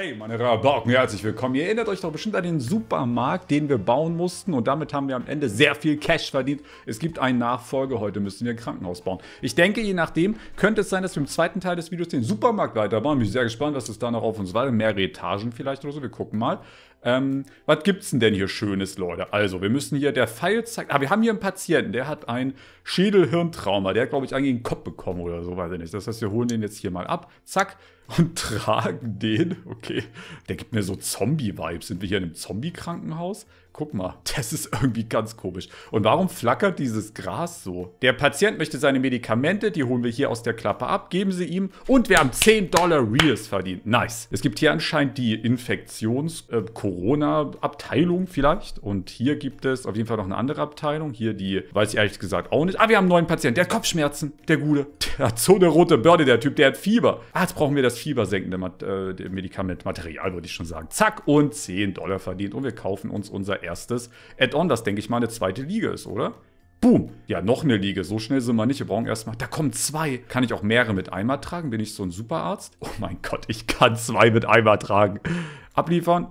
Hey meine Rabauken, herzlich willkommen. Ihr erinnert euch doch bestimmt an den Supermarkt, den wir bauen mussten und damit haben wir am Ende sehr viel Cash verdient. Es gibt einen Nachfolge, heute müssen wir ein Krankenhaus bauen. Ich denke, je nachdem könnte es sein, dass wir im zweiten Teil des Videos den Supermarkt weiterbauen. Bin sehr gespannt, was es da noch auf uns wartet. Mehrere Etagen vielleicht oder so, wir gucken mal. Ähm, was gibt's denn, denn hier Schönes, Leute? Also, wir müssen hier, der Pfeil zeigt, ah, wir haben hier einen Patienten, der hat ein Schädelhirntrauma. Der hat, glaube ich, einen Kopf bekommen oder so, weiß ich nicht. Das heißt, wir holen den jetzt hier mal ab. Zack und tragen den. Okay, der gibt mir so Zombie-Vibes. Sind wir hier in einem Zombie-Krankenhaus? Guck mal, das ist irgendwie ganz komisch. Und warum flackert dieses Gras so? Der Patient möchte seine Medikamente, die holen wir hier aus der Klappe ab, geben sie ihm und wir haben 10 Dollar Reels verdient. Nice. Es gibt hier anscheinend die Infektions-Corona-Abteilung äh, vielleicht und hier gibt es auf jeden Fall noch eine andere Abteilung. Hier die, weiß ich ehrlich gesagt auch nicht. Ah, wir haben einen neuen Patienten, der hat Kopfschmerzen, der Gute. Der hat so eine rote Börde, der Typ, der hat Fieber. Ah, jetzt brauchen wir das fiebersenkende Mat äh, Medikament, Material würde ich schon sagen. Zack und 10 Dollar verdient und wir kaufen uns unser erstes Add-on, das denke ich mal eine zweite Liga ist, oder? Boom. Ja, noch eine Liege. So schnell sind wir nicht. Wir brauchen erstmal. Da kommen zwei. Kann ich auch mehrere mit einmal tragen? Bin ich so ein Superarzt? Oh mein Gott, ich kann zwei mit einmal tragen. Abliefern.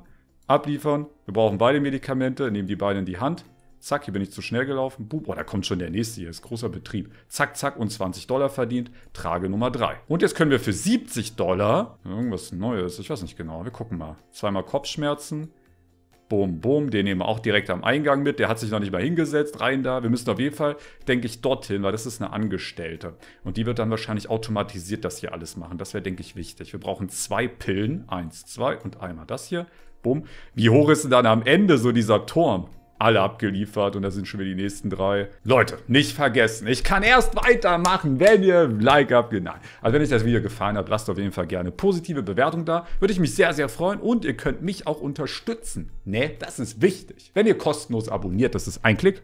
Abliefern. Wir brauchen beide Medikamente. Nehmen die beiden in die Hand. Zack, hier bin ich zu schnell gelaufen. Boah, oh, da kommt schon der nächste hier. Ist großer Betrieb. Zack, zack und 20 Dollar verdient. Trage Nummer 3. Und jetzt können wir für 70 Dollar irgendwas Neues. Ich weiß nicht genau. Wir gucken mal. Zweimal Kopfschmerzen. Boom, boom. Den nehmen wir auch direkt am Eingang mit. Der hat sich noch nicht mal hingesetzt. Rein da. Wir müssen auf jeden Fall, denke ich, dorthin, weil das ist eine Angestellte. Und die wird dann wahrscheinlich automatisiert das hier alles machen. Das wäre, denke ich, wichtig. Wir brauchen zwei Pillen. Eins, zwei und einmal das hier. Bumm. Wie hoch ist denn dann am Ende so dieser Turm? alle abgeliefert und da sind schon wieder die nächsten drei. Leute, nicht vergessen, ich kann erst weitermachen, wenn ihr ein Like abgeht. Nein. Also wenn euch das Video gefallen hat, lasst auf jeden Fall gerne positive Bewertung da. Würde ich mich sehr, sehr freuen und ihr könnt mich auch unterstützen. Ne, das ist wichtig. Wenn ihr kostenlos abonniert, das ist ein Klick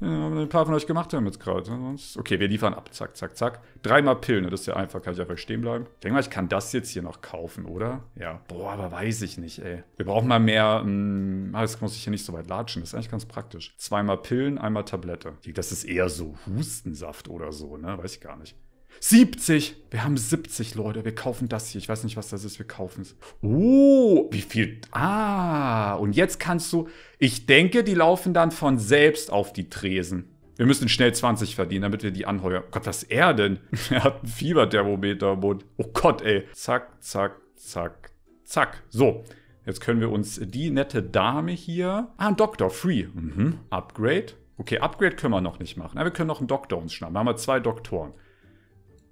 haben ein paar von euch gemacht haben jetzt gerade. Ne, okay, wir liefern ab. Zack, zack, zack. Dreimal Pillen, das ist ja einfach. Kann ich einfach stehen bleiben. Ich denke mal, ich kann das jetzt hier noch kaufen, oder? Ja. Boah, aber weiß ich nicht, ey. Wir brauchen mal mehr. Mh, hm, jetzt muss ich hier nicht so weit latschen. Das ist eigentlich ganz praktisch. Zweimal Pillen, einmal Tablette. Das ist eher so Hustensaft oder so, ne? Weiß ich gar nicht. 70. Wir haben 70, Leute. Wir kaufen das hier. Ich weiß nicht, was das ist. Wir kaufen es. Oh, wie viel? Ah, und jetzt kannst du... Ich denke, die laufen dann von selbst auf die Tresen. Wir müssen schnell 20 verdienen, damit wir die anheuern. Oh Gott, was ist er denn? er hat ein Fieberthermometer im Mund. Oh Gott, ey. Zack, zack, zack, zack. So. Jetzt können wir uns die nette Dame hier... Ah, ein Doktor, free. Mhm. Upgrade. Okay, Upgrade können wir noch nicht machen. Aber wir können noch einen Doktor uns schnappen. Da haben wir zwei Doktoren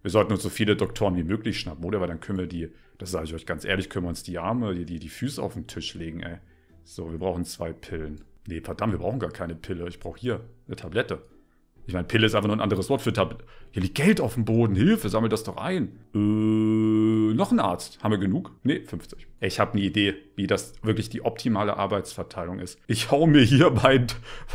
wir sollten uns so viele Doktoren wie möglich schnappen, oder? Weil dann können wir die, das sage ich euch ganz ehrlich, können wir uns die Arme, die, die, die Füße auf den Tisch legen, ey. So, wir brauchen zwei Pillen. Nee, verdammt, wir brauchen gar keine Pille. Ich brauche hier eine Tablette. Ich meine, Pille ist einfach nur ein anderes Wort für Tab. Hier liegt Geld auf dem Boden. Hilfe, sammel das doch ein. Äh, noch ein Arzt. Haben wir genug? Nee, 50. Ich habe eine Idee, wie das wirklich die optimale Arbeitsverteilung ist. Ich hau mir hier meinen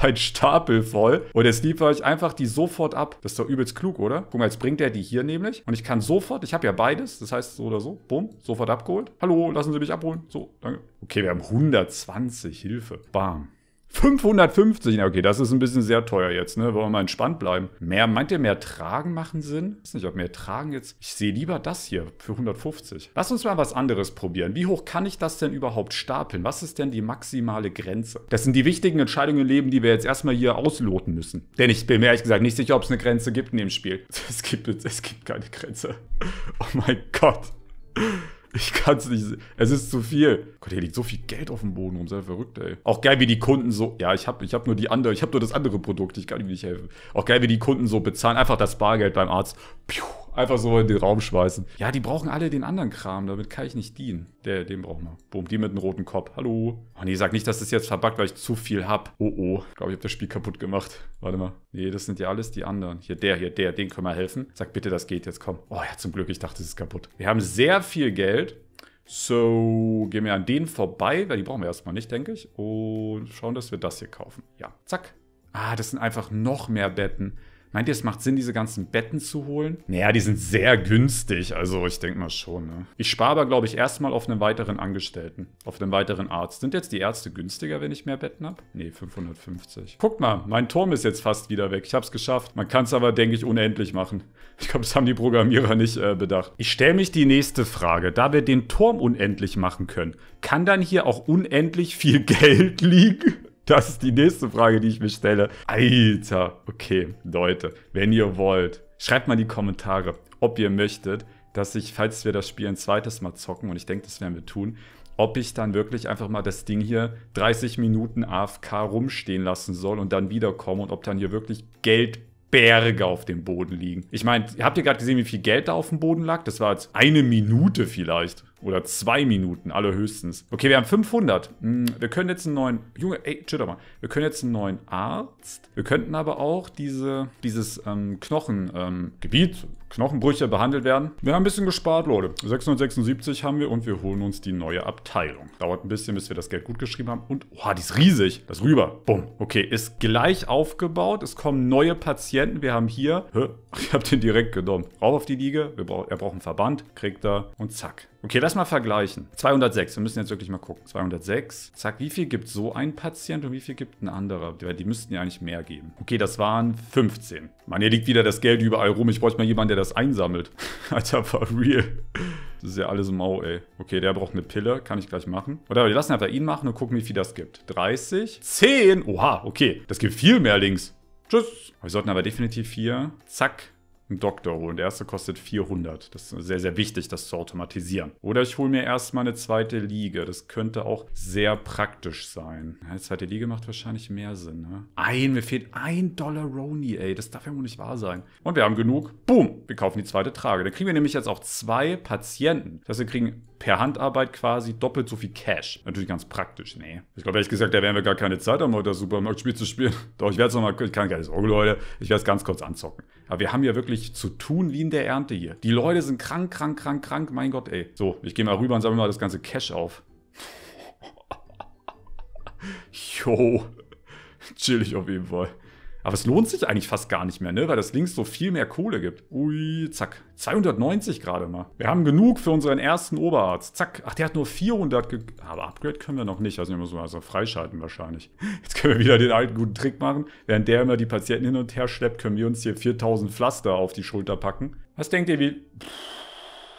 mein Stapel voll und jetzt liefere ich einfach die sofort ab. Das ist doch übelst klug, oder? Guck mal, jetzt bringt er die hier nämlich und ich kann sofort, ich habe ja beides, das heißt so oder so, bumm, sofort abgeholt. Hallo, lassen Sie mich abholen. So, danke. Okay, wir haben 120, Hilfe. Bam. 550, na okay, das ist ein bisschen sehr teuer jetzt, ne? Wollen wir mal entspannt bleiben. Mehr, meint ihr, mehr Tragen machen Sinn? Ich weiß nicht, ob mehr Tragen jetzt. Ich sehe lieber das hier für 150. Lass uns mal was anderes probieren. Wie hoch kann ich das denn überhaupt stapeln? Was ist denn die maximale Grenze? Das sind die wichtigen Entscheidungen im Leben, die wir jetzt erstmal hier ausloten müssen. Denn ich bin mir ehrlich gesagt nicht sicher, ob es eine Grenze gibt in dem Spiel. Es gibt, es gibt keine Grenze. Oh mein Gott. Ich kann es nicht sehen. Es ist zu viel. Gott, hier liegt so viel Geld auf dem Boden rum. Sei verrückt, ey. Auch geil, wie die Kunden so. Ja, ich habe ich hab nur die andere, ich habe nur das andere Produkt. Ich kann ihm nicht helfen. Auch geil, wie die Kunden so bezahlen. Einfach das Bargeld beim Arzt. Piu einfach so in den Raum schmeißen. Ja, die brauchen alle den anderen Kram, damit kann ich nicht dienen. Der, den brauchen wir. Boom, die mit dem roten Kopf. Hallo. Oh nee, sag nicht, dass das jetzt verbuggt, weil ich zu viel hab. Oh oh. Ich glaube, ich habe das Spiel kaputt gemacht. Warte mal. Nee, das sind ja alles die anderen. Hier, der, hier, der, den können wir helfen. Sag bitte, das geht jetzt, komm. Oh ja, zum Glück, ich dachte, es ist kaputt. Wir haben sehr viel Geld. So, gehen wir an denen vorbei, weil die brauchen wir erstmal nicht, denke ich. Und schauen, dass wir das hier kaufen. Ja, zack. Ah, das sind einfach noch mehr Betten. Meint ihr, es macht Sinn, diese ganzen Betten zu holen? Naja, die sind sehr günstig, also ich denke mal schon. Ne? Ich spare aber, glaube ich, erstmal auf einen weiteren Angestellten, auf einen weiteren Arzt. Sind jetzt die Ärzte günstiger, wenn ich mehr Betten habe? Nee, 550. Guck mal, mein Turm ist jetzt fast wieder weg. Ich habe es geschafft. Man kann es aber, denke ich, unendlich machen. Ich glaube, das haben die Programmierer nicht äh, bedacht. Ich stelle mich die nächste Frage. Da wir den Turm unendlich machen können, kann dann hier auch unendlich viel Geld liegen? Das ist die nächste Frage, die ich mir stelle. Alter, okay, Leute, wenn ihr wollt, schreibt mal in die Kommentare, ob ihr möchtet, dass ich, falls wir das Spiel ein zweites Mal zocken, und ich denke, das werden wir tun, ob ich dann wirklich einfach mal das Ding hier 30 Minuten AFK rumstehen lassen soll und dann wiederkomme und ob dann hier wirklich Geld Berge auf dem Boden liegen. Ich meine, habt ihr gerade gesehen, wie viel Geld da auf dem Boden lag? Das war jetzt eine Minute vielleicht. Oder zwei Minuten, allerhöchstens. Okay, wir haben 500. Hm, wir können jetzt einen neuen... Junge, ey, chill doch mal. Wir können jetzt einen neuen Arzt. Wir könnten aber auch diese, dieses ähm, Knochengebiet, ähm, Knochenbrüche behandelt werden. Wir haben ein bisschen gespart, Leute. 676 haben wir und wir holen uns die neue Abteilung. Dauert ein bisschen, bis wir das Geld gut geschrieben haben. Und, oha, die ist riesig. Das rüber. Bumm. Okay, ist gleich aufgebaut. Es kommen neue Patienten. Wir haben hier... Hä? Ich hab den direkt genommen. Rauf auf die Liege. Wir brauch, er braucht einen Verband. Kriegt er. Und zack. Okay, lass mal vergleichen. 206, wir müssen jetzt wirklich mal gucken. 206. Zack, wie viel gibt so ein Patient und wie viel gibt ein anderer? Weil die müssten ja eigentlich mehr geben. Okay, das waren 15. Mann, hier liegt wieder das Geld überall rum. Ich bräuchte mal jemanden, der das einsammelt. Alter, for real. Das ist ja alles mau, ey. Okay, der braucht eine Pille. Kann ich gleich machen. Oder wir lassen einfach ihn machen und gucken, wie viel das gibt. 30. 10. Oha, okay. Das gibt viel mehr links. Tschüss. Wir sollten aber definitiv hier, zack, einen Doktor holen. Der erste kostet 400. Das ist sehr, sehr wichtig, das zu automatisieren. Oder ich hole mir erstmal eine zweite Liege. Das könnte auch sehr praktisch sein. Eine zweite Liege macht wahrscheinlich mehr Sinn. Ne? Ein, mir fehlt ein Dollar Roni, ey. Das darf ja wohl nicht wahr sein. Und wir haben genug. Boom, wir kaufen die zweite Trage. Dann kriegen wir nämlich jetzt auch zwei Patienten. Das heißt, wir kriegen per Handarbeit quasi doppelt so viel Cash. Natürlich ganz praktisch, ne? Ich glaube, ehrlich gesagt, da werden wir gar keine Zeit haben, heute das Supermarktspiel zu spielen. Doch, ich werde es nochmal, ich kann keine Sorge, Leute, ich werde es ganz kurz anzocken. Aber wir haben ja wirklich zu tun wie in der Ernte hier. Die Leute sind krank, krank, krank, krank. Mein Gott, ey. So, ich gehe mal rüber und sammle mal das ganze Cash auf. Jo. Chill ich auf jeden Fall. Aber es lohnt sich eigentlich fast gar nicht mehr, ne? weil das links so viel mehr Kohle gibt. Ui, zack. 290 gerade mal. Wir haben genug für unseren ersten Oberarzt. Zack. Ach, der hat nur 400 ge Aber Upgrade können wir noch nicht. Also, wir müssen also freischalten wahrscheinlich. Jetzt können wir wieder den alten guten Trick machen. Während der immer die Patienten hin und her schleppt, können wir uns hier 4000 Pflaster auf die Schulter packen. Was denkt ihr, wie...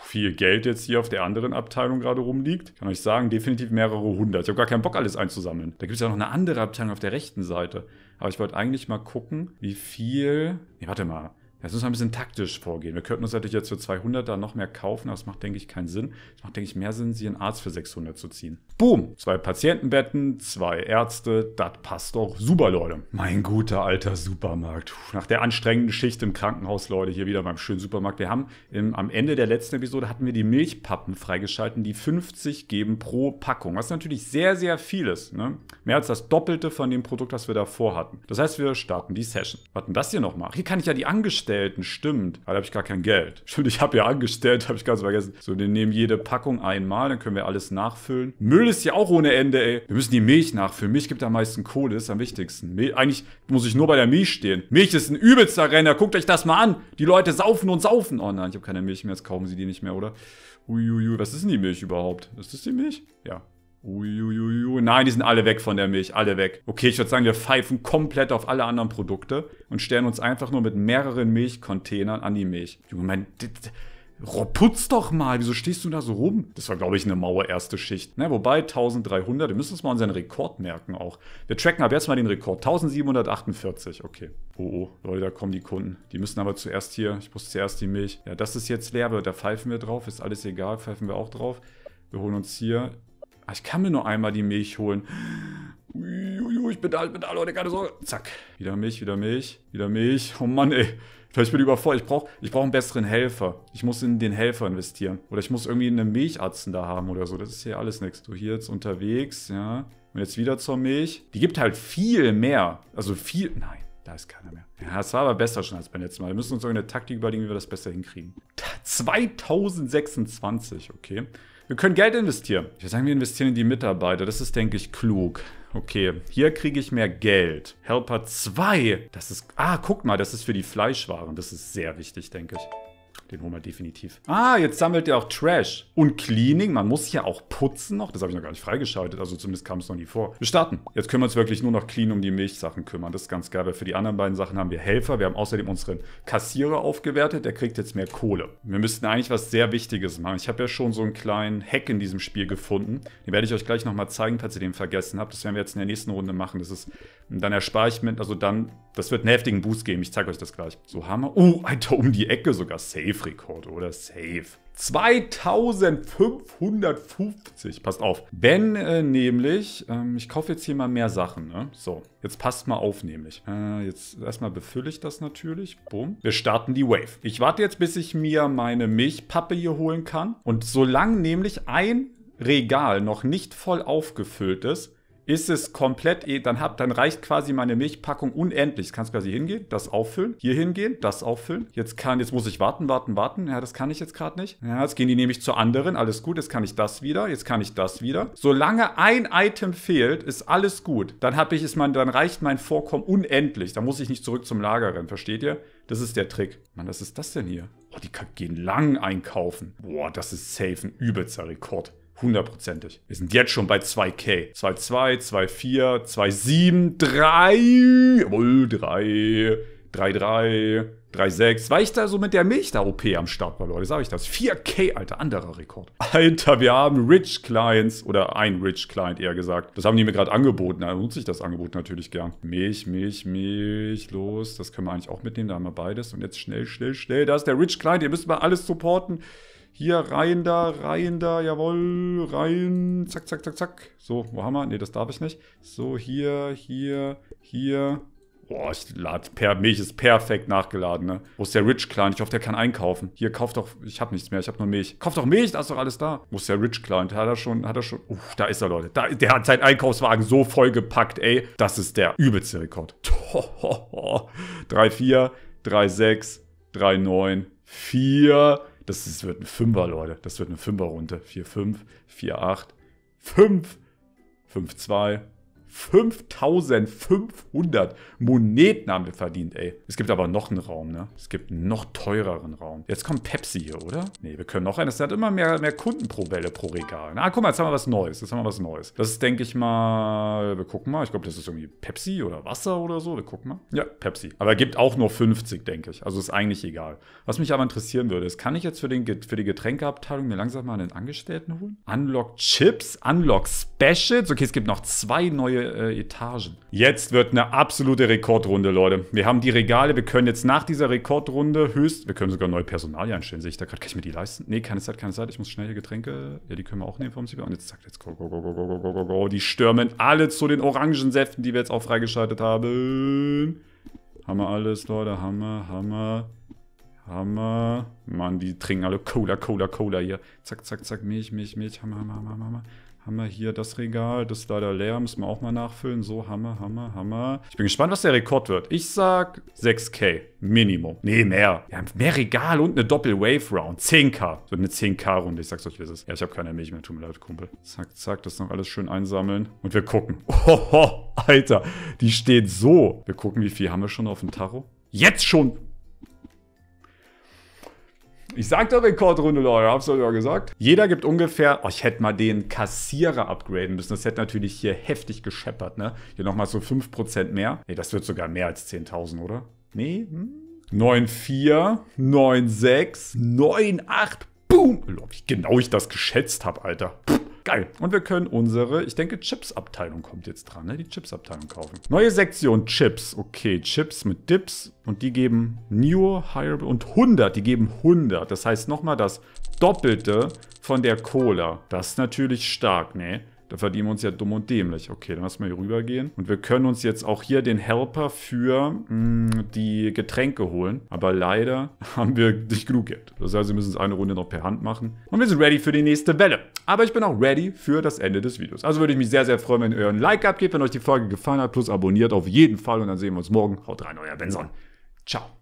viel Geld jetzt hier auf der anderen Abteilung gerade rumliegt. Kann euch sagen, definitiv mehrere hundert. Ich habe gar keinen Bock, alles einzusammeln. Da gibt es ja noch eine andere Abteilung auf der rechten Seite. Aber ich wollte eigentlich mal gucken, wie viel. Nee, warte mal. Jetzt müssen wir ein bisschen taktisch vorgehen. Wir könnten uns natürlich jetzt für 200 da noch mehr kaufen, aber das macht, denke ich, keinen Sinn. Es macht, denke ich, mehr Sinn, sie einen Arzt für 600 zu ziehen. Boom! Zwei Patientenbetten, zwei Ärzte, das passt doch. Super, Leute. Mein guter alter Supermarkt. Puh, nach der anstrengenden Schicht im Krankenhaus, Leute, hier wieder beim schönen Supermarkt. Wir haben im, am Ende der letzten Episode hatten wir die Milchpappen freigeschalten, die 50 geben pro Packung. Was natürlich sehr, sehr viel ist. Ne? Mehr als das Doppelte von dem Produkt, was wir davor hatten. Das heißt, wir starten die Session. Was denn das hier nochmal? Hier kann ich ja die Angestellten Angestellten stimmt, aber da habe ich gar kein Geld. Stimmt, ich habe ja Angestellte, habe ich ganz vergessen. So, den nehmen jede Packung einmal, dann können wir alles nachfüllen. Müll ist ja auch ohne Ende, ey. Wir müssen die Milch nachfüllen. Milch gibt am meisten Kohle, ist am wichtigsten. Milch, eigentlich muss ich nur bei der Milch stehen. Milch ist ein übelster Renner, guckt euch das mal an. Die Leute saufen und saufen. Oh nein, ich habe keine Milch mehr, jetzt kaufen sie die nicht mehr, oder? Uiuiui, was ist denn die Milch überhaupt? Ist das die Milch? Ja, Uiuiui. Nein, die sind alle weg von der Milch. Alle weg. Okay, ich würde sagen, wir pfeifen komplett auf alle anderen Produkte und stellen uns einfach nur mit mehreren Milchcontainern an die Milch. Junge, mein. Putz doch mal, wieso stehst du da so rum? Das war, glaube ich, eine Mauer erste Schicht. Na, ne, wobei 1300, wir müssen uns mal unseren Rekord merken auch. Wir tracken ab jetzt mal den Rekord. 1748, okay. Oh, oh, Leute, da kommen die Kunden. Die müssen aber zuerst hier, ich muss zuerst die Milch. Ja, das ist jetzt leer, aber da pfeifen wir drauf, ist alles egal, pfeifen wir auch drauf. Wir holen uns hier Ah, ich kann mir nur einmal die Milch holen. Uiuiui, ich bin da, ich bin da, Leute, keine Sorge. Zack. Wieder Milch, wieder Milch, wieder Milch. Oh Mann, ey. Vielleicht bin ich überfordert. Ich brauche ich brauch einen besseren Helfer. Ich muss in den Helfer investieren. Oder ich muss irgendwie einen Milchatzen da haben oder so. Das ist hier alles nichts. Du hier jetzt unterwegs, ja. Und jetzt wieder zur Milch. Die gibt halt viel mehr. Also viel. Nein. Da ist keiner mehr. Ja, es war aber besser schon als beim letzten Mal. Wir müssen uns irgendeine Taktik überlegen, wie wir das besser hinkriegen. 2026, okay. Wir können Geld investieren. Ich würde sagen, wir investieren in die Mitarbeiter. Das ist, denke ich, klug. Okay, hier kriege ich mehr Geld. Helper 2. Das ist... Ah, guck mal, das ist für die Fleischwaren. Das ist sehr wichtig, denke ich. Den holen wir definitiv. Ah, jetzt sammelt er auch Trash. Und Cleaning, man muss ja auch putzen noch. Das habe ich noch gar nicht freigeschaltet, also zumindest kam es noch nie vor. Wir starten. Jetzt können wir uns wirklich nur noch clean um die Milchsachen kümmern. Das ist ganz geil, weil für die anderen beiden Sachen haben wir Helfer. Wir haben außerdem unseren Kassierer aufgewertet. Der kriegt jetzt mehr Kohle. Wir müssten eigentlich was sehr Wichtiges machen. Ich habe ja schon so einen kleinen Hack in diesem Spiel gefunden. Den werde ich euch gleich nochmal zeigen, falls ihr den vergessen habt. Das werden wir jetzt in der nächsten Runde machen. Das ist, dann erspare ich mir, also dann, das wird einen heftigen Boost geben. Ich zeige euch das gleich. So Hammer. Oh, Alter, um die Ecke sogar. Safe. Safe-Rekord, oder? Safe. 2550. Passt auf. Wenn äh, nämlich, ähm, ich kaufe jetzt hier mal mehr Sachen, ne? So, jetzt passt mal auf nämlich. Äh, jetzt erstmal befülle ich das natürlich. Bumm. Wir starten die Wave. Ich warte jetzt, bis ich mir meine Milchpappe hier holen kann. Und solange nämlich ein Regal noch nicht voll aufgefüllt ist, ist es komplett, eh, dann, hab, dann reicht quasi meine Milchpackung unendlich. Kannst quasi hingehen, das auffüllen, hier hingehen, das auffüllen. Jetzt kann, jetzt muss ich warten, warten, warten. Ja, das kann ich jetzt gerade nicht. Ja, jetzt gehen die nämlich zur anderen. Alles gut, jetzt kann ich das wieder, jetzt kann ich das wieder. Solange ein Item fehlt, ist alles gut. Dann habe ich es, man, dann reicht mein Vorkommen unendlich. Dann muss ich nicht zurück zum Lager rennen, versteht ihr? Das ist der Trick. Mann, was ist das denn hier? Oh, die gehen lang einkaufen. Boah, das ist safe ein übelster Rekord. Hundertprozentig. Wir sind jetzt schon bei 2K. 2,2, 2,4, 2,7, 3, 0, 3, 3, 3, 6. Weil ich da so mit der Milch da OP am Start war, Leute, Sag ich das. 4K, Alter, anderer Rekord. Alter, wir haben Rich Clients oder ein Rich Client eher gesagt. Das haben die mir gerade angeboten. Da nutze ich das Angebot natürlich gern. Milch, Milch, Milch, los. Das können wir eigentlich auch mitnehmen. Da haben wir beides. Und jetzt schnell, schnell, schnell. Da ist der Rich Client. Ihr müsst mal alles supporten. Hier rein da, rein da, jawohl, rein, zack, zack, zack, zack. So, wo haben wir? Ne, das darf ich nicht. So, hier, hier, hier. Boah, ich lad, per, Milch ist perfekt nachgeladen, ne? Wo ist der Rich Client? Ich hoffe, der kann einkaufen. Hier, kauf doch, ich habe nichts mehr, ich habe nur Milch. Kauf doch Milch, da ist doch alles da. Wo ist der Rich Client? Hat er schon, hat er schon, uff, da ist er, Leute. Da, der hat seinen Einkaufswagen so vollgepackt, ey. Das ist der übelste Rekord. 3, 4, 3, 6, 3, 9, 4, das, das wird ein Fünfer, Leute. Das wird eine Fünferrunde. 4-5, 4-8, 5, 5-2. 5500 Moneten haben wir verdient, ey. Es gibt aber noch einen Raum, ne? Es gibt einen noch teureren Raum. Jetzt kommt Pepsi hier, oder? Ne, wir können noch einen. Es hat immer mehr, mehr Kunden pro Welle, pro Regal. Na, ne? ah, guck mal, jetzt haben wir was Neues. Jetzt haben wir was Neues. Das ist, denke ich mal, wir gucken mal. Ich glaube, das ist irgendwie Pepsi oder Wasser oder so. Wir gucken mal. Ja, Pepsi. Aber gibt auch nur 50, denke ich. Also ist eigentlich egal. Was mich aber interessieren würde, ist, kann ich jetzt für, den, für die Getränkeabteilung mir langsam mal einen Angestellten holen? Unlock Chips? Unlock Specials? Okay, es gibt noch zwei neue neue äh, Etagen. Jetzt wird eine absolute Rekordrunde, Leute. Wir haben die Regale, wir können jetzt nach dieser Rekordrunde höchst... Wir können sogar neue Personalien einstellen, sehe ich da gerade. Kann ich mir die leisten? Nee, keine Zeit, keine Zeit. Ich muss schnell hier Getränke... Ja, die können wir auch nehmen vom Sieber. Und jetzt zack, jetzt go, go, go, go, go, go, go, go. Die stürmen alle zu den Orangensäften, die wir jetzt auch freigeschaltet haben. Hammer alles, Leute. Hammer, Hammer. Hammer. Mann, die trinken alle Cola, Cola, Cola hier. Zack, zack, zack. Milch, Milch, Milch. Hammer, Hammer, Hammer, Hammer haben wir hier das Regal, das ist leider leer, müssen wir auch mal nachfüllen. So, Hammer, Hammer, Hammer. Ich bin gespannt, was der Rekord wird. Ich sag 6K, Minimum. Nee, mehr. Wir haben mehr Regal und eine Doppel-Wave-Round. 10K. So eine 10K-Runde, ich sag's euch, wie es ist. Ja, ich habe keine Milch mehr, tut mir leid, Kumpel. Zack, zack, das noch alles schön einsammeln. Und wir gucken. Oh, Alter, die steht so. Wir gucken, wie viel haben wir schon auf dem Tacho? Jetzt schon ich sag doch Rekordrunde, Leute, hab's euch ja gesagt. Jeder gibt ungefähr, oh, ich hätte mal den Kassierer upgraden müssen. Das hätte natürlich hier heftig gescheppert, ne? Hier nochmal so 5% mehr. Ne, das wird sogar mehr als 10.000, oder? Nee, hm? 9,4, 9,6, 9,8, boom! Wie genau ich das geschätzt habe, Alter. Puh. Geil. Und wir können unsere, ich denke, Chips-Abteilung kommt jetzt dran, ne? Die Chips-Abteilung kaufen. Neue Sektion Chips. Okay, Chips mit Dips. Und die geben New, Hireable und 100. Die geben 100. Das heißt nochmal das Doppelte von der Cola. Das ist natürlich stark, ne? Da verdienen wir uns ja dumm und dämlich. Okay, dann lassen wir hier rübergehen. Und wir können uns jetzt auch hier den Helper für mh, mm, die Getränke holen. Aber leider haben wir nicht genug Geld. Das heißt, wir müssen es eine Runde noch per Hand machen. Und wir sind ready für die nächste Welle. Aber ich bin auch ready für das Ende des Videos. Also würde ich mich sehr, sehr freuen, wenn ihr ein Like abgebt, wenn euch die Folge gefallen hat. Plus abonniert auf jeden Fall. Und dann sehen wir uns morgen. Haut rein, euer Benson. Ciao.